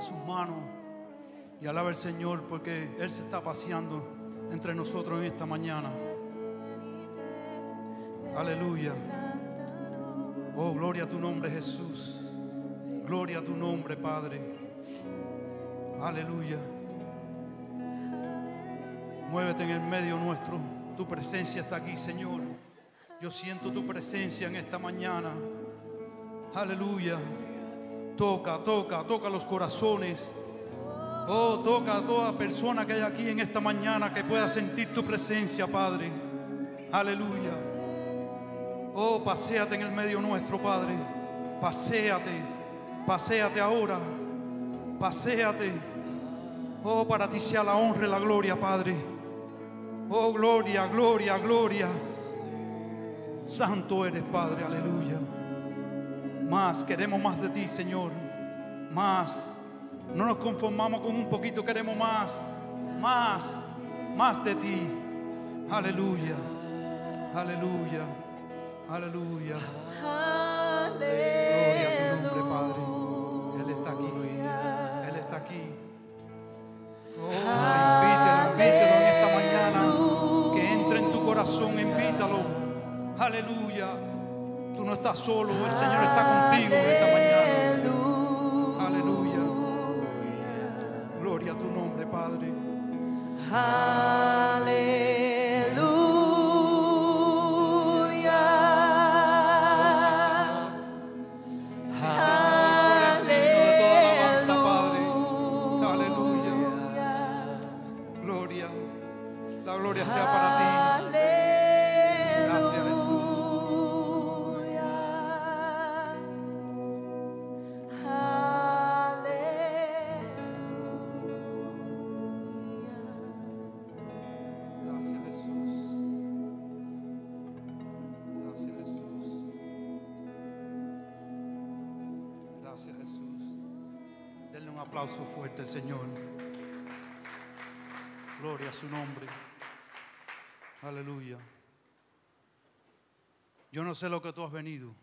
sus manos y alaba al Señor porque Él se está paseando entre nosotros en esta mañana. Aleluya. Oh, gloria a tu nombre Jesús. Gloria a tu nombre Padre. Aleluya. Muévete en el medio nuestro. Tu presencia está aquí, Señor. Yo siento tu presencia en esta mañana. Aleluya. Toca, toca, toca los corazones. Oh, toca a toda persona que hay aquí en esta mañana que pueda sentir tu presencia, Padre. Aleluya. Oh, paséate en el medio nuestro, Padre. Paséate, paséate ahora. Paséate. Oh, para ti sea la honra y la gloria, Padre. Oh, gloria, gloria, gloria. Santo eres, Padre. Aleluya. Más, queremos más de ti, Señor. Más. No nos conformamos con un poquito, queremos más. Más. Más de ti. Aleluya. Aleluya. Aleluya. Gloria a tu nombre, Padre. Él está aquí. Él está aquí. Oh, invítalo invítelo en esta mañana. Que entre en tu corazón, invítalo. Aleluya. Tú no estás solo, el Señor está contigo esta mañana. Aleluya. Gloria a tu nombre, Padre. aplauso fuerte, Señor. Gloria a su nombre. Aleluya. Yo no sé lo que tú has venido,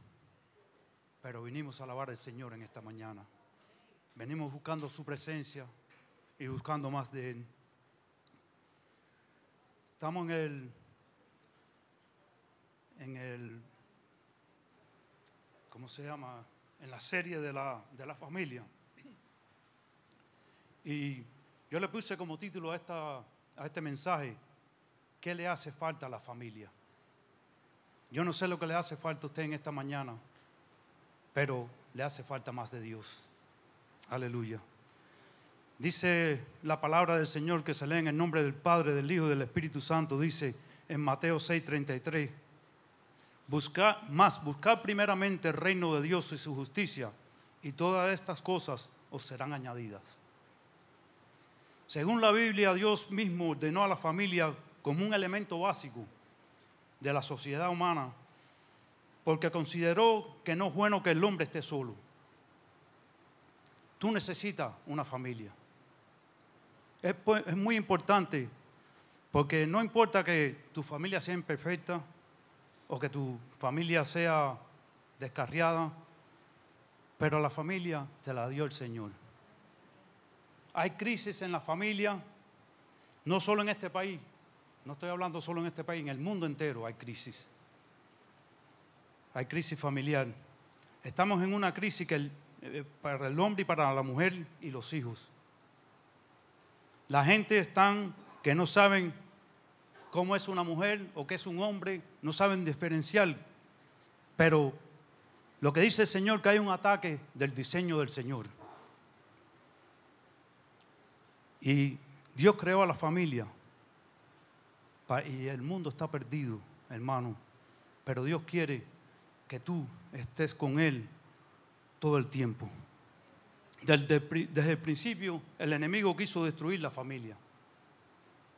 pero vinimos a alabar al Señor en esta mañana. Venimos buscando su presencia y buscando más de Él. Estamos en el, en el, ¿cómo se llama? En la serie de la, de la familia. Y yo le puse como título a, este mensaje, ¿qué le hace falta a la familia? Yo no sé lo que le hace falta a usted en esta mañana, pero le hace falta más de Dios. Aleluya. Dice la palabra del Señor que se lee en el nombre del Padre, del Hijo y del Espíritu Santo. Dice en Mateo 6:33, busca más, buscar primeramente el reino de Dios y su justicia, y todas estas cosas os serán añadidas. Según la Biblia, Dios mismo ordenó a la familia como un elemento básico de la sociedad humana, porque consideró que no es bueno que el hombre esté solo. Tú necesitas una familia. Es, es muy importante, porque no importa que tu familia sea imperfecta o que tu familia sea descarriada, pero la familia te la dio el Señor. Hay crisis en la familia, no solo en este país, no estoy hablando solo en este país, en el mundo entero hay crisis. Hay crisis familiar. Estamos en una crisis eh, para el hombre y para la mujer y los hijos. La gente está que no saben cómo es una mujer o qué es un hombre, no saben diferenciar. Pero lo que dice el Señor que hay un ataque del diseño del Señor. Y Dios creó a la familia. Y el mundo está perdido, hermano. Pero Dios quiere que tú estés con Él todo el tiempo. Desde, el principio el enemigo quiso destruir la familia.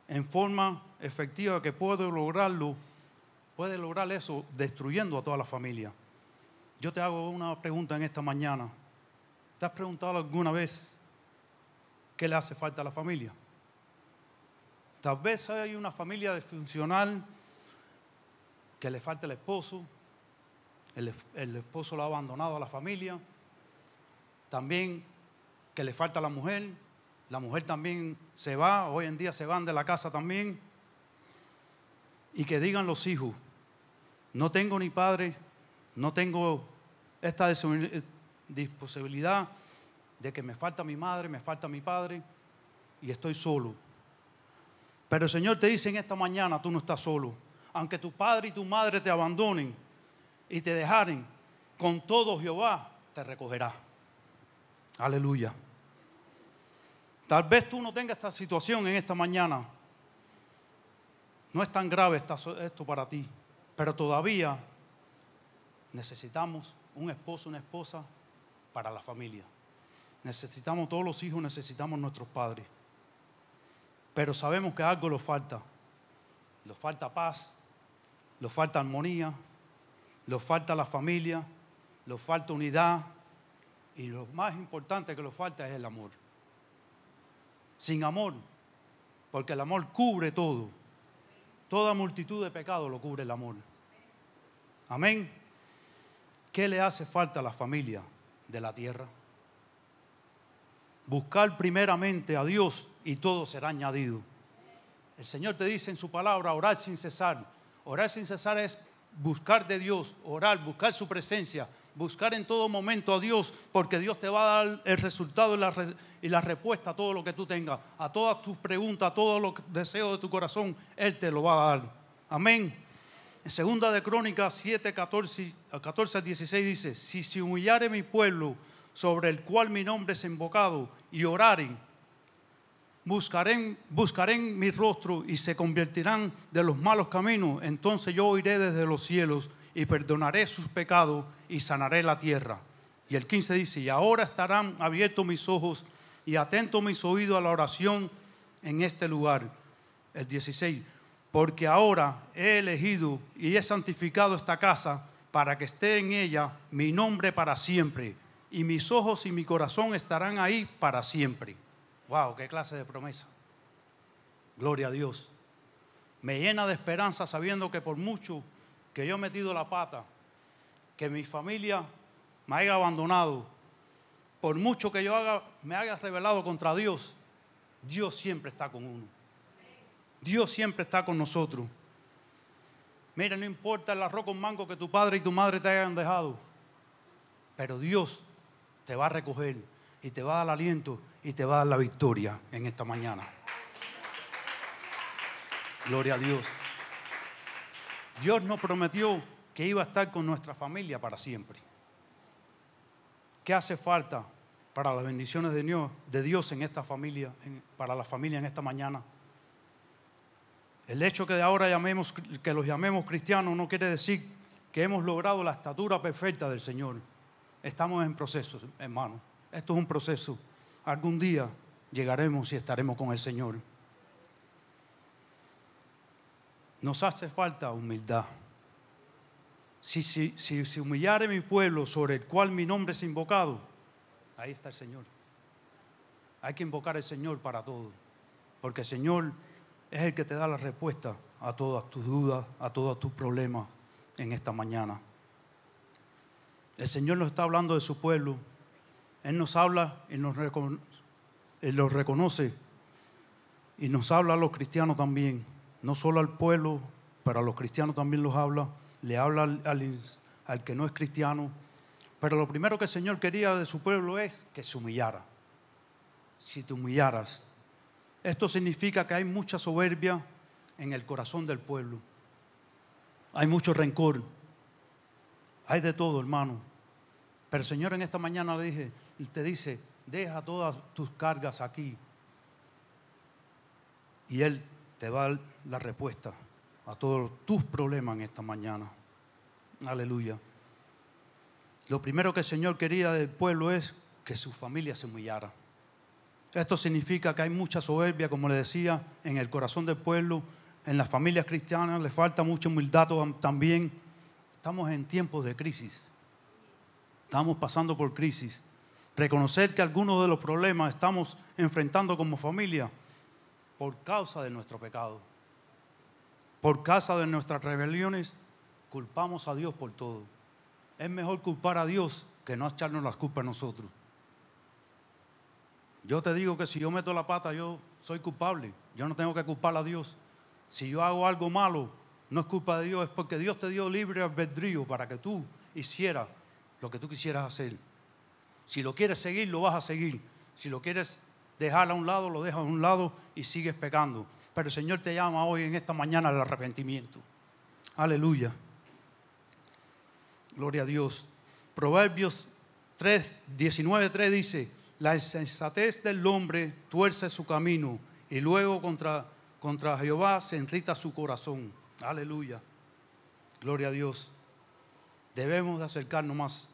En forma efectiva que puede lograrlo, puede lograr eso destruyendo a toda la familia. Yo te hago una pregunta en esta mañana. ¿Te has preguntado alguna vez ¿Qué le hace falta a la familia? Tal vez hay una familia disfuncional que le falta el esposo, el, esposo lo ha abandonado a la familia, también que le falta la mujer, la mujer también se va, hoy en día se van de la casa también, y que digan los hijos, no tengo ni padre, no tengo esta disponibilidad, eh, de que me falta mi madre, me falta mi padre y estoy solo. Pero el Señor te dice en esta mañana, tú no estás solo. Aunque tu padre y tu madre te abandonen y te dejaren, con todo Jehová te recogerá. Aleluya. Tal vez tú no tengas esta situación en esta mañana. No es tan grave esto para ti, pero todavía necesitamos un esposo, una esposa para la familia. Necesitamos, todos los hijos necesitamos nuestros padres. Pero sabemos que algo nos falta. Nos falta paz, nos falta armonía, nos falta la familia, nos falta unidad. Y lo más importante que nos falta es el amor. Sin amor, porque el amor cubre todo. Toda multitud de pecados lo cubre el amor. Amén. ¿Qué le hace falta a la familia de la tierra? buscar primeramente a Dios y todo será añadido. El Señor te dice en su palabra, orar sin cesar. Orar sin cesar es buscar de Dios, orar, buscar su presencia, buscar en todo momento a Dios, porque Dios te va a dar el resultado y la, respuesta a todo lo que tú tengas, a todas tus preguntas, a todos los deseos de tu corazón, Él te lo va a dar. Amén. En segunda de Crónicas 7, 14, 14 16 dice, si se humillare mi pueblo, sobre el cual mi nombre es invocado, y oraren, buscarán, buscarán mi rostro y se convertirán de los malos caminos, entonces yo oiré desde los cielos y perdonaré sus pecados y sanaré la tierra. Y el 15 dice, y ahora estarán abiertos mis ojos y atentos mis oídos a la oración en este lugar. El 16, porque ahora he elegido y he santificado esta casa para que esté en ella mi nombre para siempre y mis ojos y mi corazón estarán ahí para siempre. ¡Wow! ¡Qué clase de promesa! Gloria a Dios. Me llena de esperanza sabiendo que por mucho que yo he metido la pata, que mi familia me haya abandonado, por mucho que yo haga, me haya rebelado contra Dios, Dios siempre está con uno. Dios siempre está con nosotros. Mira, no importa el arroz con mango que tu padre y tu madre te hayan dejado, pero Dios te va a recoger y te va a dar aliento y te va a dar la victoria en esta mañana. Gloria a Dios. Dios nos prometió que iba a estar con nuestra familia para siempre. ¿Qué hace falta para las bendiciones de Dios, en esta familia, para la familia en esta mañana? El hecho que de ahora llamemos, que los llamemos cristianos no quiere decir que hemos logrado la estatura perfecta del Señor. Estamos en proceso, hermano. Esto es un proceso. Algún día llegaremos y estaremos con el Señor. Nos hace falta humildad. Si, si, si, humillare mi pueblo sobre el cual mi nombre es invocado, ahí está el Señor. Hay que invocar al Señor para todo, porque el Señor es el que te da la respuesta a todas tus dudas, a todos tus problemas en esta mañana. El Señor nos está hablando de su pueblo. Él nos habla y nos reconoce, los reconoce. Y nos habla a los cristianos también. No solo al pueblo, pero a los cristianos también los habla. Le habla al que no es cristiano. Pero lo primero que el Señor quería de su pueblo es que se humillara. Si te humillaras. Esto significa que hay mucha soberbia en el corazón del pueblo. Hay mucho rencor. Hay de todo, hermano. Pero el Señor en esta mañana le dije, te dice, deja todas tus cargas aquí. Y Él te va la respuesta a todos tus problemas en esta mañana. Aleluya. Lo primero que el Señor quería del pueblo es que su familia se humillara. Esto significa que hay mucha soberbia, como le decía, en el corazón del pueblo, en las familias cristianas, le falta mucha humildad también. Estamos en tiempos de crisis estamos pasando por crisis, reconocer que algunos de los problemas estamos enfrentando como familia por causa de nuestro pecado, por causa de nuestras rebeliones, culpamos a Dios por todo. Es mejor culpar a Dios que no echarnos las culpas a nosotros. Yo te digo que si yo meto la pata, yo soy culpable. Yo no tengo que culpar a Dios. Si yo hago algo malo, no es culpa de Dios, es porque Dios te dio libre albedrío para que tú hicieras lo que tú quisieras hacer. Si lo quieres seguir, lo vas a seguir. Si lo quieres dejar a un lado, lo dejas a un lado y sigues pecando. Pero el Señor te llama hoy en esta mañana al arrepentimiento. Aleluya. Gloria a Dios. Proverbios 3, 19, 3 dice, la insensatez del hombre tuerce su camino y luego contra, contra Jehová se enrita su corazón. Aleluya. Gloria a Dios debemos acercarnos más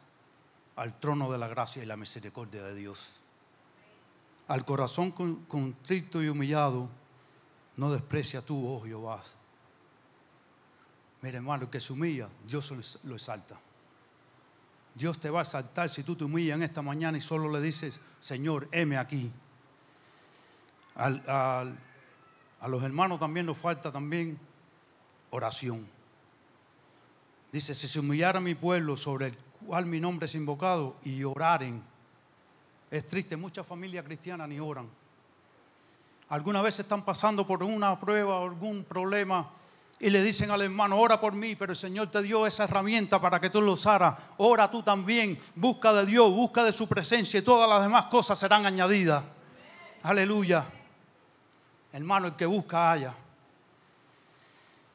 al trono de la gracia y la misericordia de Dios. Al corazón contrito y humillado, no desprecia tú, oh Jehová. Mira, hermano, el que se humilla, Dios lo exalta. Dios te va a exaltar si tú te humillas en esta mañana y solo le dices, Señor, heme aquí. a los hermanos también nos falta también oración. Dice, si se humillara mi pueblo sobre el cual mi nombre es invocado y oraren. Es triste, muchas familias cristianas ni oran. Algunas veces están pasando por una prueba o algún problema y le dicen al hermano, ora por mí, pero el Señor te dio esa herramienta para que tú lo usaras. Ora tú también, busca de Dios, busca de su presencia y todas las demás cosas serán añadidas. Aleluya. Hermano, el que busca haya.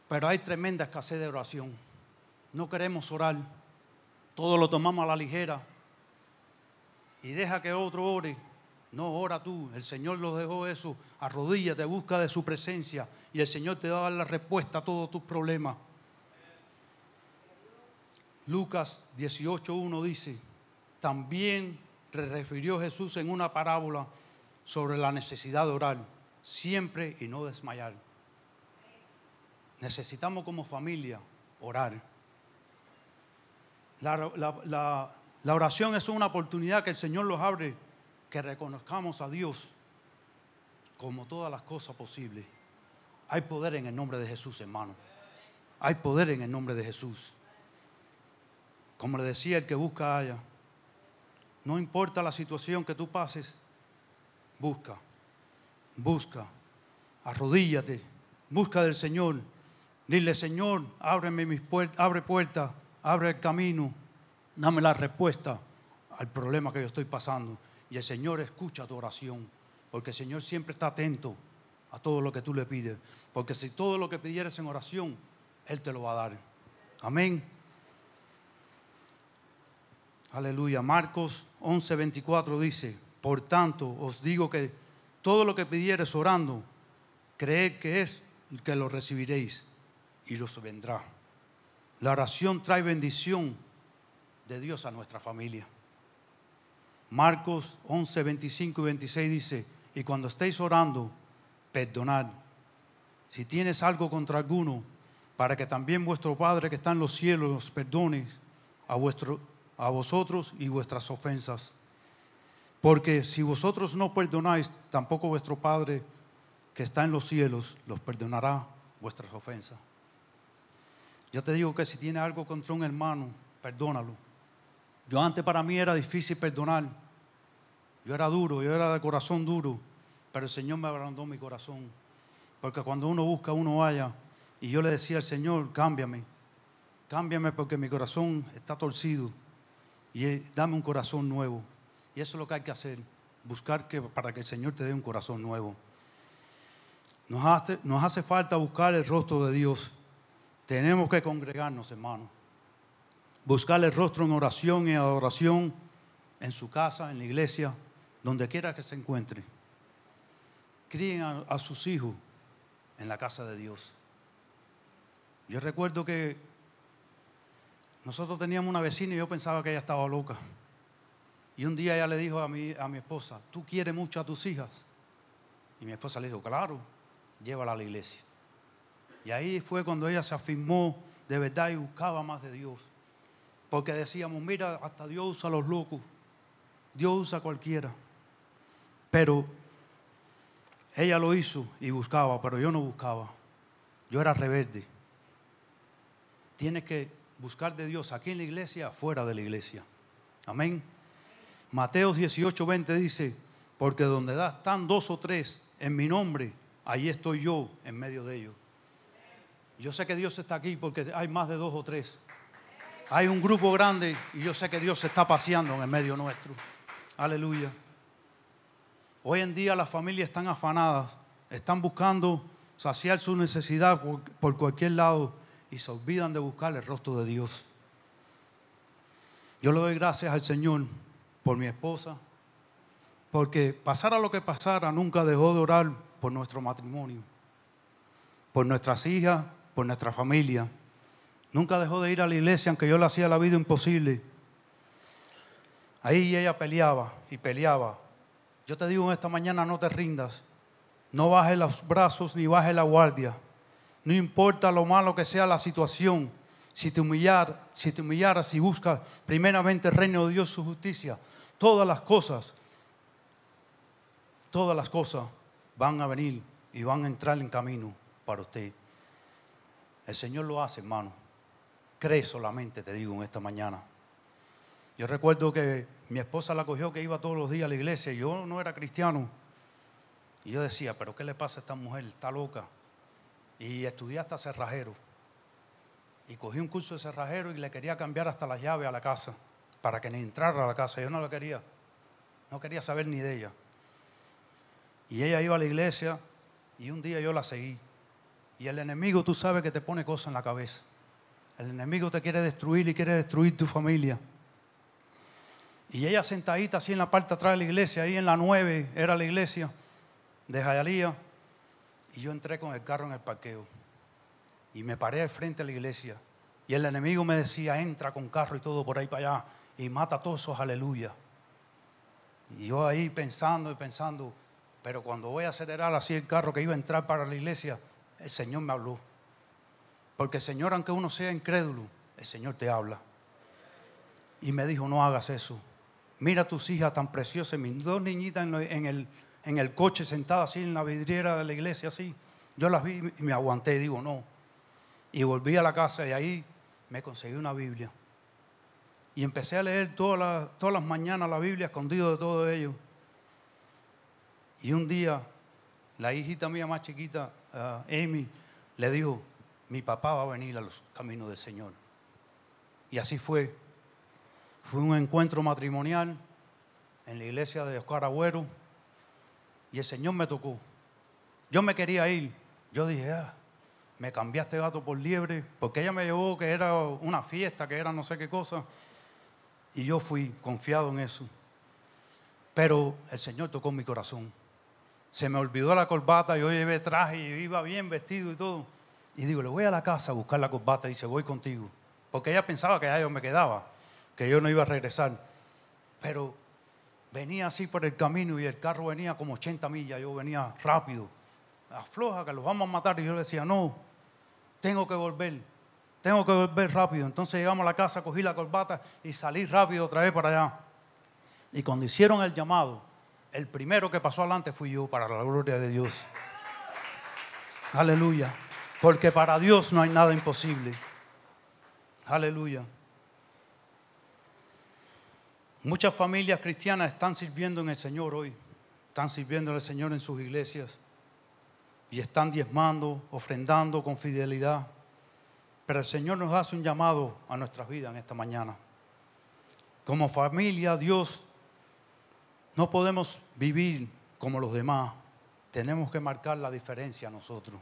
Pero hay tremenda escasez de oración. No queremos orar. Todo lo tomamos a la ligera. Y deja que otro ore. No, ora tú. El Señor lo dejó eso. te busca de su presencia. Y el Señor te da dar la respuesta a todos tus problemas. Lucas 18.1 dice, también te refirió Jesús en una parábola sobre la necesidad de orar, siempre y no desmayar. Necesitamos como familia orar. La, oración es una oportunidad que el Señor los abre, que reconozcamos a Dios como todas las cosas posibles. Hay poder en el nombre de Jesús, hermano. Hay poder en el nombre de Jesús. Como le decía el que busca haya. No importa la situación que tú pases, busca, busca, arrodíllate, busca del Señor. Dile, Señor, ábreme mis puertas, abre puertas abre el camino, dame la respuesta al problema que yo estoy pasando. Y el Señor escucha tu oración, porque el Señor siempre está atento a todo lo que tú le pides. Porque si todo lo que pidieres en oración, Él te lo va a dar. Amén. Aleluya. Marcos 11:24 dice, por tanto os digo que todo lo que pidieres orando, creed que es, que lo recibiréis y lo vendrá. La oración trae bendición de Dios a nuestra familia. Marcos 11, 25 y 26 dice, y cuando estéis orando, perdonad. Si tienes algo contra alguno, para que también vuestro Padre que está en los cielos los perdone a, a vosotros y vuestras ofensas. Porque si vosotros no perdonáis, tampoco vuestro Padre que está en los cielos los perdonará vuestras ofensas. Yo te digo que si tiene algo contra un hermano, perdónalo. Yo antes para mí era difícil perdonar. Yo era duro, yo era de corazón duro, pero el Señor me abrandó mi corazón. Porque cuando uno busca, uno vaya. Y yo le decía al Señor, cámbiame, cámbiame porque mi corazón está torcido. Y eh, dame un corazón nuevo. Y eso es lo que hay que hacer, buscar que, para que el Señor te dé un corazón nuevo. Nos hace, nos hace falta buscar el rostro de Dios. Tenemos que congregarnos, hermano. buscarle el rostro en oración y adoración en su casa, en la iglesia, donde quiera que se encuentre. Críen a, sus hijos en la casa de Dios. Yo recuerdo que nosotros teníamos una vecina y yo pensaba que ella estaba loca. Y un día ella le dijo a mi, a mi esposa, tú quieres mucho a tus hijas. Y mi esposa le dijo, claro, llévala a la iglesia. Y ahí fue cuando ella se afirmó de verdad y buscaba más de Dios. Porque decíamos, mira, hasta Dios usa a los locos, Dios usa a cualquiera. Pero ella lo hizo y buscaba, pero yo no buscaba. Yo era rebelde. Tienes que buscar de Dios aquí en la iglesia, fuera de la iglesia. Amén. Mateo 18, 20 dice, porque donde están dos o tres en mi nombre, ahí estoy yo en medio de ellos. Yo sé que Dios está aquí porque hay más de dos o tres. Hay un grupo grande y yo sé que Dios se está paseando en el medio nuestro. Aleluya. Hoy en día las familias están afanadas, están buscando saciar su necesidad por, por cualquier lado y se olvidan de buscar el rostro de Dios. Yo le doy gracias al Señor por mi esposa, porque pasara lo que pasara, nunca dejó de orar por nuestro matrimonio, por nuestras hijas, por nuestra familia. Nunca dejó de ir a la iglesia, aunque yo le hacía la vida imposible. Ahí ella peleaba y peleaba. Yo te digo en esta mañana, no te rindas. No bajes los brazos ni bajes la guardia. No importa lo malo que sea la situación. Si te, humillar, si te humillaras y buscas primeramente el reino de Dios, su justicia, todas las cosas, todas las cosas van a venir y van a entrar en camino para usted. El Señor lo hace, hermano. Cree solamente, te digo, en esta mañana. Yo recuerdo que mi esposa la cogió que iba todos los días a la iglesia. Yo no era cristiano. Y yo decía, pero ¿qué le pasa a esta mujer? Está loca. Y estudié hasta cerrajero. Y cogí un curso de cerrajero y le quería cambiar hasta las llaves a la casa, para que ni entrara a la casa. Yo no la quería. No quería saber ni de ella. Y ella iba a la iglesia y un día yo la seguí. Y el enemigo, tú sabes que te pone cosas en la cabeza. El enemigo te quiere destruir y quiere destruir tu familia. Y ella sentadita así en la parte atrás de la iglesia, ahí en la 9 era la iglesia de Jayalía. Y yo entré con el carro en el parqueo. Y me paré al frente de la iglesia. Y el enemigo me decía, entra con carro y todo por ahí para allá. Y mata a todos aleluya. Y yo ahí pensando y pensando. Pero cuando voy a acelerar así el carro que iba a entrar para la iglesia, el Señor me habló. Porque Señor, aunque uno sea incrédulo, el Señor te habla. Y me dijo, no hagas eso. Mira tus hijas tan preciosas, mis dos niñitas en el, coche sentadas así en la vidriera de la iglesia, así. Yo las vi y me aguanté, digo, no. Y volví a la casa y ahí me conseguí una Biblia. Y empecé a leer todas las, todas las mañanas la Biblia escondido de todo ello. Y un día, la hijita mía más chiquita Ah, Amy, le dijo, mi papá va a venir a los caminos del Señor. Y así fue. Fue un encuentro matrimonial en la iglesia de Oscar Agüero y el Señor me tocó. Yo me quería ir. Yo dije, ah, me cambiaste gato por liebre, porque ella me llevó que era una fiesta, que era no sé qué cosa. Y yo fui confiado en eso. Pero el Señor tocó mi corazón se me olvidó la corbata, yo llevé traje, y iba bien vestido y todo. Y digo, le voy a la casa a buscar la corbata y dice, voy contigo. Porque ella pensaba que ya yo me quedaba, que yo no iba a regresar. Pero venía así por el camino y el carro venía como 80 millas, yo venía rápido. Afloja, que los vamos a matar. Y yo le decía, no, tengo que volver, tengo que volver rápido. Entonces llegamos a la casa, cogí la corbata y salí rápido otra vez para allá. Y cuando hicieron el llamado, el primero que pasó adelante fui yo para la gloria de Dios. Aleluya. Porque para Dios no hay nada imposible. Aleluya. Muchas familias cristianas están sirviendo en el Señor hoy. Están sirviendo al Señor en sus iglesias. Y están diezmando, ofrendando con fidelidad. Pero el Señor nos hace un llamado a nuestras vidas en esta mañana. Como familia, Dios no podemos vivir como los demás. Tenemos que marcar la diferencia nosotros.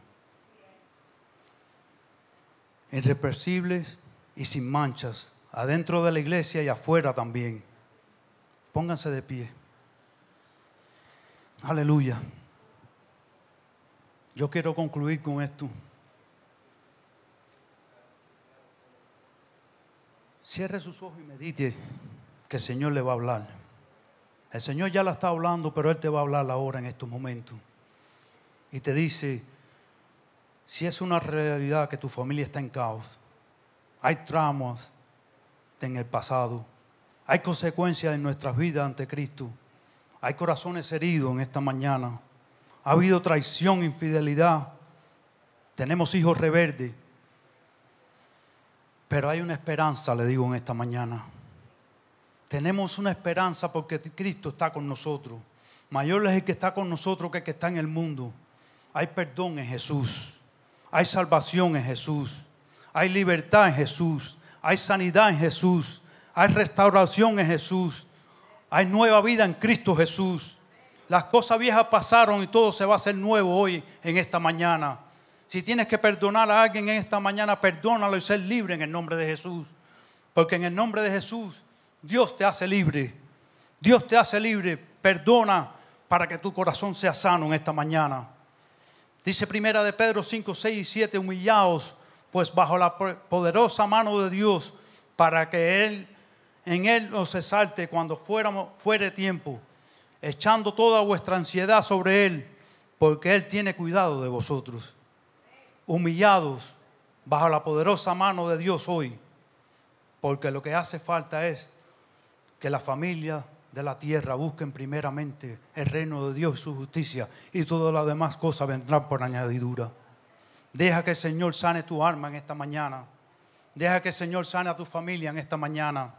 Irrepresibles y sin manchas, adentro de la iglesia y afuera también. Pónganse de pie. Aleluya. Yo quiero concluir con esto. Cierre sus ojos y medite que el Señor le va a hablar. El Señor ya la está hablando, pero Él te va a hablar ahora en estos momentos. Y te dice, si es una realidad que tu familia está en caos, hay traumas en el pasado, hay consecuencias en nuestras vidas ante Cristo, hay corazones heridos en esta mañana, ha habido traición, infidelidad, tenemos hijos rebeldes, pero hay una esperanza, le digo en esta mañana. Tenemos una esperanza porque Cristo está con nosotros. Mayor es el que está con nosotros que el que está en el mundo. Hay perdón en Jesús. Hay salvación en Jesús. Hay libertad en Jesús. Hay sanidad en Jesús. Hay restauración en Jesús. Hay nueva vida en Cristo Jesús. Las cosas viejas pasaron y todo se va a hacer nuevo hoy en esta mañana. Si tienes que perdonar a alguien en esta mañana, perdónalo y ser libre en el nombre de Jesús. Porque en el nombre de Jesús Dios te hace libre. Dios te hace libre. Perdona para que tu corazón sea sano en esta mañana. Dice primera de Pedro 5, 6 y 7, humillaos pues bajo la poderosa mano de Dios para que Él en Él os exalte cuando fuéramos, fuere tiempo, echando toda vuestra ansiedad sobre Él, porque Él tiene cuidado de vosotros. Humillados bajo la poderosa mano de Dios hoy, porque lo que hace falta es que la familia de la tierra busquen primeramente el reino de Dios y su justicia y todas las demás cosas vendrán por añadidura. Deja que el Señor sane tu alma en esta mañana. Deja que el Señor sane a tu familia en esta mañana.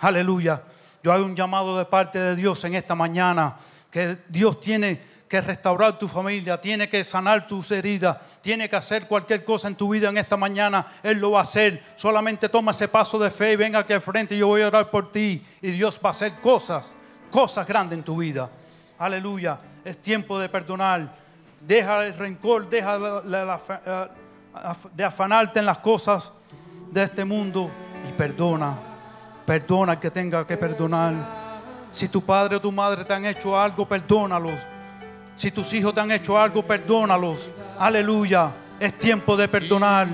Aleluya. Yo hago un llamado de parte de Dios en esta mañana que Dios tiene que restaurar tu familia, tiene que sanar tus heridas, tiene que hacer cualquier cosa en tu vida en esta mañana. Él lo va a hacer. Solamente toma ese paso de fe y venga aquí al frente. Y yo voy a orar por ti y Dios va a hacer cosas, cosas grandes en tu vida. Aleluya. Es tiempo de perdonar. Deja el rencor, deja eh, de afanarte en las cosas de este mundo y perdona. Perdona al que tenga que perdonar. Si tu padre o tu madre te han hecho algo, perdónalos si tus hijos te han hecho algo, perdónalos. Aleluya. Es tiempo de perdonar.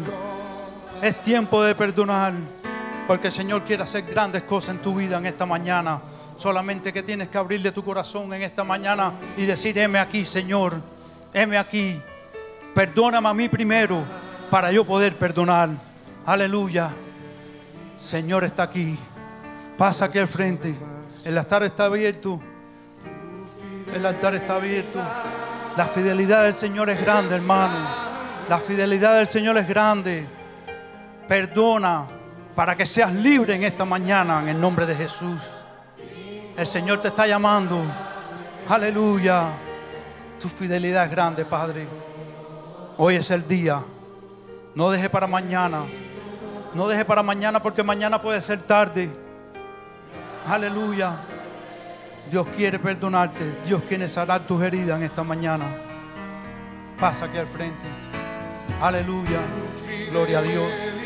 Es tiempo de perdonar. Porque el Señor quiere hacer grandes cosas en tu vida en esta mañana. Solamente que tienes que abrirle tu corazón en esta mañana y decir, heme aquí, Señor. Heme aquí. Perdóname a mí primero para yo poder perdonar. Aleluya. Señor está aquí. Pasa aquí al frente. El altar está abierto. El altar está abierto. La fidelidad del Señor es grande, hermano. La fidelidad del Señor es grande. Perdona para que seas libre en esta mañana en el nombre de Jesús. El Señor te está llamando. Aleluya. Tu fidelidad es grande, Padre. Hoy es el día. No deje para mañana. No deje para mañana porque mañana puede ser tarde. Aleluya. Dios quiere perdonarte. Dios quiere sanar tus heridas en esta mañana. Pasa aquí al frente. Aleluya. Gloria a Dios.